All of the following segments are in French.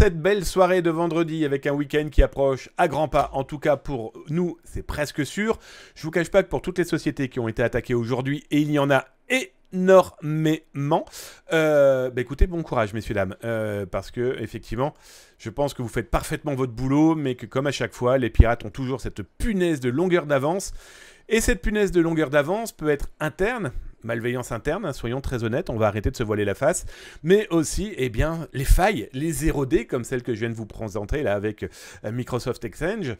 cette belle soirée de vendredi avec un week-end qui approche à grands pas. En tout cas, pour nous, c'est presque sûr. Je vous cache pas que pour toutes les sociétés qui ont été attaquées aujourd'hui, et il y en a énormément, euh, bah écoutez, bon courage, messieurs, dames, euh, parce que, effectivement, je pense que vous faites parfaitement votre boulot, mais que, comme à chaque fois, les pirates ont toujours cette punaise de longueur d'avance. Et cette punaise de longueur d'avance peut être interne, malveillance interne, hein, soyons très honnêtes, on va arrêter de se voiler la face, mais aussi eh bien, les failles, les érodées, comme celles que je viens de vous présenter là avec euh, Microsoft Exchange.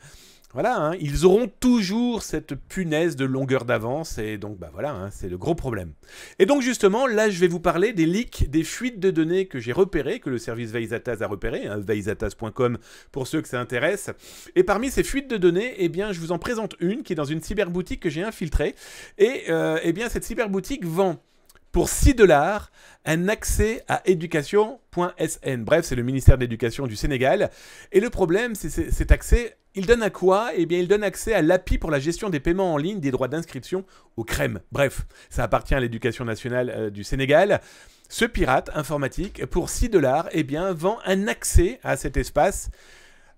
Voilà, hein, ils auront toujours cette punaise de longueur d'avance, et donc bah voilà, hein, c'est le gros problème. Et donc justement, là je vais vous parler des leaks, des fuites de données que j'ai repérées, que le service Veizatas a repéré, hein, pour ceux que ça intéresse. Et parmi ces fuites de données, eh bien je vous en présente une qui est dans une cyberboutique que j'ai infiltrée, et euh, eh bien cette cyberboutique vend pour 6 dollars un accès à éducation.sn. Bref, c'est le ministère de l'Éducation du Sénégal. Et le problème, c'est cet accès. Il donne à quoi Eh bien, il donne accès à l'API pour la gestion des paiements en ligne des droits d'inscription au crèmes. Bref, ça appartient à l'éducation nationale euh, du Sénégal. Ce pirate informatique, pour 6 dollars, eh bien, vend un accès à cet espace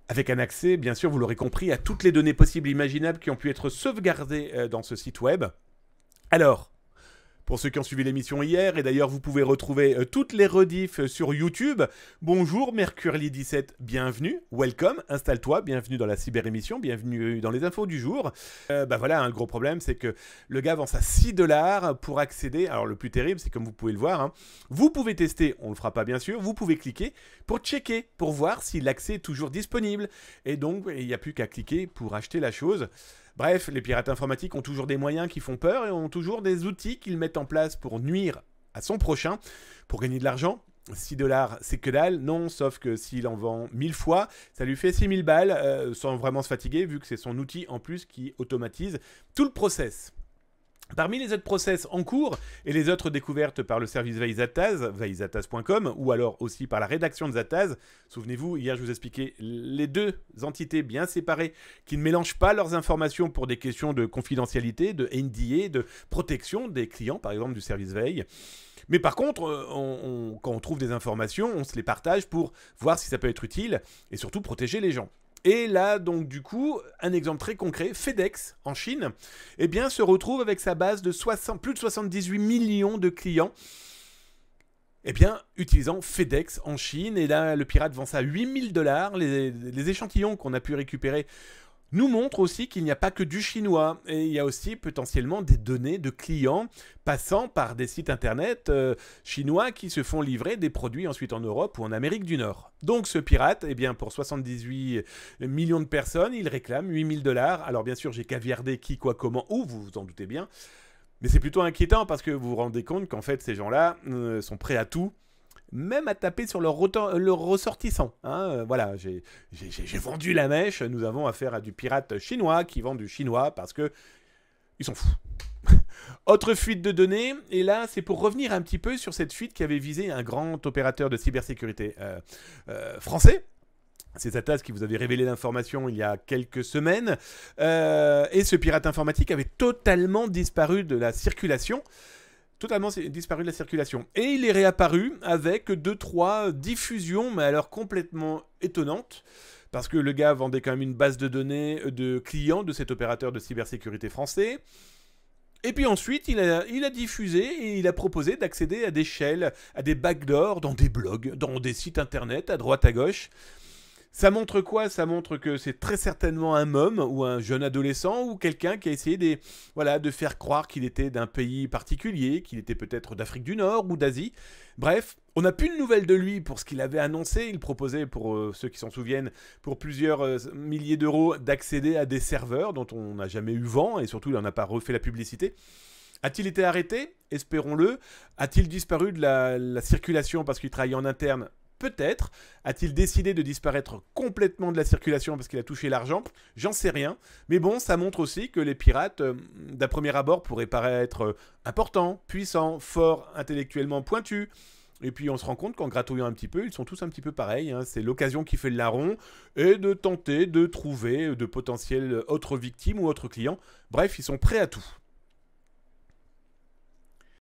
avec un accès, bien sûr, vous l'aurez compris, à toutes les données possibles imaginables qui ont pu être sauvegardées euh, dans ce site web. Alors, pour ceux qui ont suivi l'émission hier, et d'ailleurs vous pouvez retrouver euh, toutes les redifs euh, sur YouTube. Bonjour mercurly 17 bienvenue, welcome, installe-toi, bienvenue dans la cyberémission, bienvenue euh, dans les infos du jour. Ben bah voilà, un gros problème, c'est que le gars vend ça 6 dollars pour accéder. Alors le plus terrible, c'est comme vous pouvez le voir, hein. vous pouvez tester, on le fera pas bien sûr, vous pouvez cliquer pour checker, pour voir si l'accès est toujours disponible. Et donc, il n'y a plus qu'à cliquer pour acheter la chose. Bref, les pirates informatiques ont toujours des moyens qui font peur et ont toujours des outils qu'ils mettent en place pour nuire à son prochain, pour gagner de l'argent. 6 dollars, c'est que dalle. Non, sauf que s'il en vend 1000 fois, ça lui fait 6000 balles euh, sans vraiment se fatiguer, vu que c'est son outil en plus qui automatise tout le process. Parmi les autres process en cours et les autres découvertes par le service Zatas, vaisatas.com, ou alors aussi par la rédaction de Zataz, souvenez-vous, hier je vous expliquais les deux entités bien séparées qui ne mélangent pas leurs informations pour des questions de confidentialité, de NDA, de protection des clients par exemple du service Veille. Mais par contre, euh, quand on trouve des informations, on se les partage pour voir si ça peut être utile et surtout protéger les gens. Et là, donc du coup, un exemple très concret, FedEx en Chine, eh bien, se retrouve avec sa base de plus de 78 millions de clients. Eh bien, utilisant FedEx en Chine, et là, le pirate vend ça à 8000 dollars. les, échantillons qu'on a pu récupérer nous montre aussi qu'il n'y a pas que du chinois et il y a aussi potentiellement des données de clients passant par des sites internet euh, chinois qui se font livrer des produits ensuite en Europe ou en Amérique du Nord. Donc ce pirate, eh bien pour 78 millions de personnes, il réclame 8000 dollars. Alors bien sûr, j'ai caviardé qui, quoi, comment, où, vous vous en doutez bien. Mais c'est plutôt inquiétant parce que vous vous rendez compte qu'en fait ces gens-là euh, sont prêts à tout même à taper sur leur, euh, ressortissants, ressortissant. Hein, euh, voilà, j'ai vendu la mèche. Nous avons affaire à du pirate chinois qui vend du chinois parce que ils sont fous. Autre fuite de données, et là c'est pour revenir un petit peu sur cette fuite qui avait visé un grand opérateur de cybersécurité euh, français, c'est tasse qui vous avait révélé l'information il y a quelques semaines. et ce pirate informatique avait totalement disparu de la circulation totalement disparu de la circulation. Et il est réapparu avec 2-3 diffusions, mais alors complètement étonnantes parce que le gars vendait quand même une base de données euh, de clients de cet opérateur de cybersécurité français. Et puis ensuite, il a, il a diffusé et il a proposé d'accéder à des shells, à des backdoors dans des blogs, dans des sites internet, à droite à gauche. Ça montre quoi Ça montre que c'est très certainement un môme ou un jeune adolescent ou quelqu'un qui a essayé des, voilà, de faire croire qu'il était d'un pays particulier, qu'il était peut-être d'Afrique du Nord ou d'Asie. Bref, on n'a plus de nouvelles de lui pour ce qu'il avait annoncé. Il proposait, pour euh, ceux qui s'en souviennent, pour plusieurs euh, milliers d'euros d'accéder à des serveurs dont on n'a jamais eu vent et surtout il n'en a pas refait la publicité. A-t-il été arrêté Espérons-le. A-t-il disparu de la, la circulation parce qu'il travaillait en interne Peut-être. A-t-il décidé de disparaître complètement de la circulation parce qu'il a touché l'argent J'en sais rien. Mais bon, ça montre aussi que les pirates, euh, d'un premier abord, pourraient paraître euh, importants, puissants, forts, intellectuellement pointus. Et puis on se rend compte qu'en gratouillant un petit peu, ils sont tous un petit peu pareils. Hein. C'est l'occasion qui fait le larron et de tenter de trouver euh, de potentiels autres victimes ou autres clients. Bref, ils sont prêts à tout.